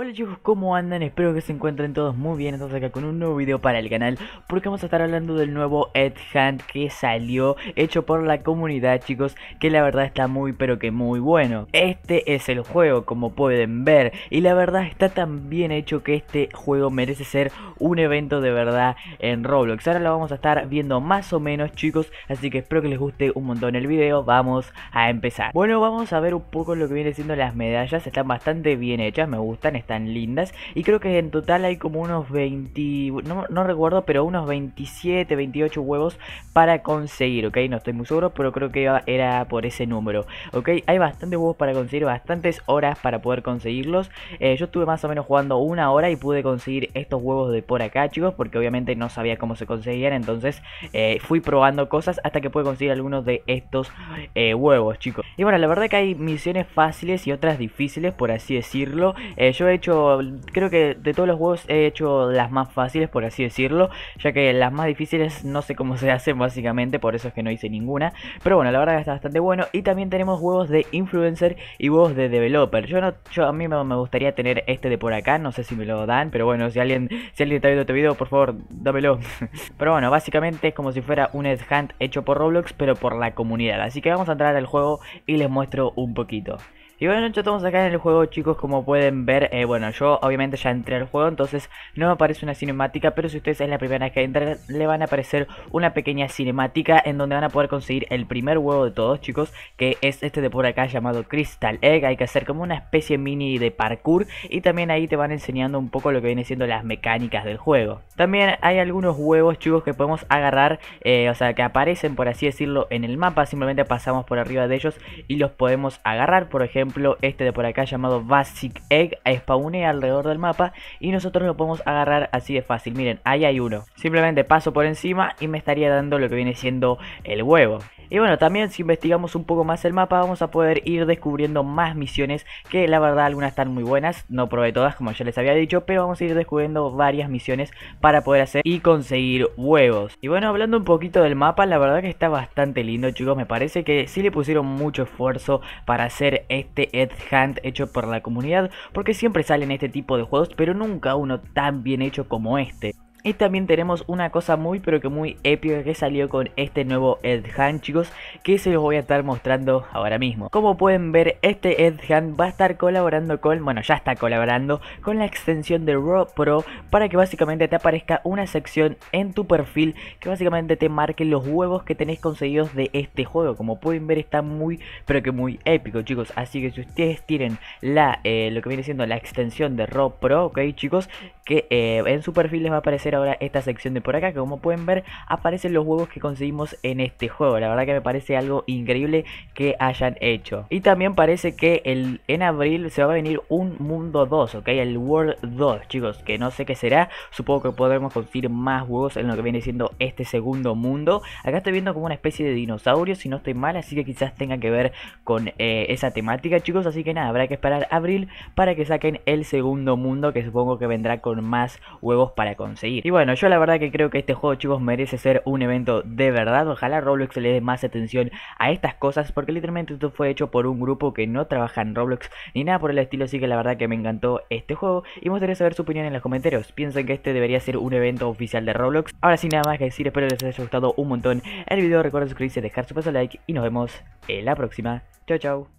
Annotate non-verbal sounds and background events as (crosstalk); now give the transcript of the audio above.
Hola chicos, ¿cómo andan? Espero que se encuentren todos muy bien. Estamos acá con un nuevo video para el canal porque vamos a estar hablando del nuevo Ed Hunt que salió, hecho por la comunidad chicos, que la verdad está muy pero que muy bueno. Este es el juego, como pueden ver, y la verdad está tan bien hecho que este juego merece ser un evento de verdad en Roblox. Ahora lo vamos a estar viendo más o menos chicos, así que espero que les guste un montón el video. Vamos a empezar. Bueno, vamos a ver un poco lo que viene siendo las medallas. Están bastante bien hechas, me gustan tan lindas. Y creo que en total hay como unos 20, no, recuerdo, pero unos 27, 28 huevos para conseguir, ¿ok? No estoy muy seguro, pero creo que era por ese número, ¿ok? Hay bastantes huevos para conseguir, bastantes horas para poder conseguirlos. Eh, yo estuve más o menos jugando una hora y pude conseguir estos huevos de por acá, chicos, porque obviamente no sabía cómo se conseguían, entonces eh, fui probando cosas hasta que pude conseguir algunos de estos eh, huevos, chicos. Y bueno, la verdad que hay misiones fáciles y otras difíciles, por así decirlo. yo he hecho, creo que de todos los huevos he hecho las más fáciles, por así decirlo, ya que las más difíciles no sé cómo (laughs) se hacen básicamente, por eso es que no hice ninguna. Pero bueno, la verdad que está bastante bueno. Y también tenemos huevos de influencer y huevos de developer. Yo no, yo a mí me gustaría tener este de por acá, no sé si me lo dan, pero bueno, si alguien, si alguien está viendo este video, por favor, dámelo. (laughs) pero bueno, básicamente es como si fuera un hunt hecho por Roblox, pero por la comunidad. Así que vamos a entrar al juego y les muestro un poquito. Y bueno, ya estamos acá en el juego chicos, como pueden ver, eh, bueno, yo obviamente ya entré al juego, entonces no me aparece una cinemática, pero si ustedes es la primera vez que entran, le van a aparecer una pequeña cinemática en donde van a poder conseguir el primer huevo de todos chicos, que es este de por acá llamado Crystal Egg, hay que hacer como una especie mini de parkour y también ahí te van enseñando un poco lo que viene siendo las mecánicas del juego. También hay algunos huevos chicos que podemos agarrar, eh, o sea, que aparecen por así decirlo en el mapa, simplemente pasamos por arriba de ellos y los podemos agarrar, por ejemplo, este de por acá llamado Basic Egg spawnea alrededor del mapa y nosotros lo podemos agarrar así de fácil. Miren, ahí hay uno. Simplemente paso por encima y me estaría dando lo que viene siendo el huevo. Y bueno, también si investigamos un poco más el mapa vamos a poder ir descubriendo más misiones que la verdad algunas están muy buenas, no probé todas como ya les había dicho, pero vamos a ir descubriendo varias misiones para poder hacer y conseguir huevos. Y bueno, hablando un poquito del mapa, la verdad que está bastante lindo chicos, me parece que sí le pusieron mucho esfuerzo para hacer este este Ed Hunt hecho por la comunidad, porque siempre salen este tipo de juegos, pero nunca uno tan bien hecho como este. Y también tenemos una cosa muy pero que muy épica que salió con este nuevo Hand chicos que se los voy a estar mostrando ahora mismo. Como pueden ver este Ed Hand va a estar colaborando con, bueno ya está colaborando con la extensión de Raw Pro para que básicamente te aparezca una sección en tu perfil que básicamente te marque los huevos que tenés conseguidos de este juego. Como pueden ver está muy pero que muy épico chicos. Así que si ustedes tienen la, eh, lo que viene siendo la extensión de Raw Pro, ok chicos, que eh, en su perfil les va a aparecer ahora esta sección de por acá que como pueden ver aparecen los huevos que conseguimos en este juego. La verdad que me parece algo increíble que hayan hecho. Y también parece que en abril se va a venir un mundo 2, ok, el World 2 chicos, que no sé qué será. Supongo que podremos conseguir más huevos en lo que viene siendo este segundo mundo. Acá estoy viendo como una especie de dinosaurio si no estoy mal, así que quizás tenga que ver con eh, esa temática chicos. Así que nada, habrá que esperar abril para que saquen el segundo mundo que supongo que vendrá con más huevos para conseguir. Y bueno, yo la verdad que creo que este juego, chicos, merece ser un evento de verdad. Ojalá Roblox le dé más atención a estas cosas, porque literalmente esto fue hecho por un grupo que no trabaja en Roblox ni nada por el estilo, así que la verdad que me encantó este juego y me gustaría saber su opinión en los comentarios. ¿Piensan que este debería ser un evento oficial de Roblox? Ahora sin nada más que decir, espero les haya gustado un montón el video. Recuerden suscribirse, dejar su paso like y nos vemos en la próxima. Chao, chao.